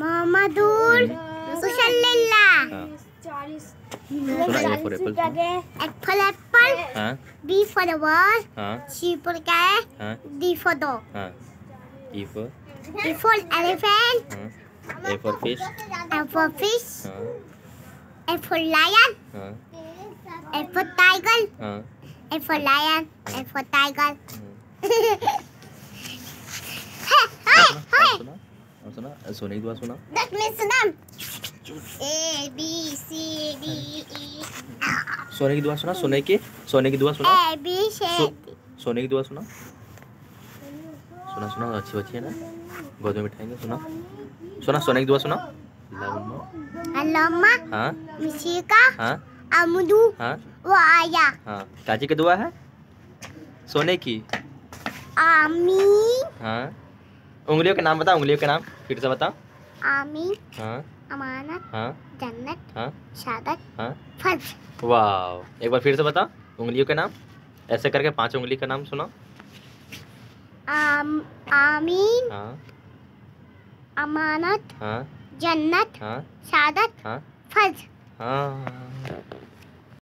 মোহাম্মদুর কুশাল্লাহ A for apple B for ball C for cat D for dog E for E for elephant A for fish A for fish A for lion A for tiger A for lion A for tiger सुना सोने की दुआ सुना सुना सोने की दुआ सुना सोने की सोने की दुआ सुना सोने की दुआ सुना सुना सुना अच्छी बच्ची है ना गोद में बिठाएंगे सुना सुना सोने की दुआ सुना अल्लाहुम्मा हाँ मिशिका हाँ अमदू हाँ वो आया हाँ काजी की दुआ है सोने की आमीन हाँ उंगलियों के नाम बताओ उंगलियों के नाम फिर से बताओ आमीन हाँ। अमानत हाँ। जन्नत हाँ। शादत वाह एक बार फिर से बताओ उंगलियों के नाम ऐसे करके पांच उंगली का नाम सुनाओ आम, आमीन हाँ अमानत हाँ जन्नत हाँ शादत हाँ फर्ज हाँ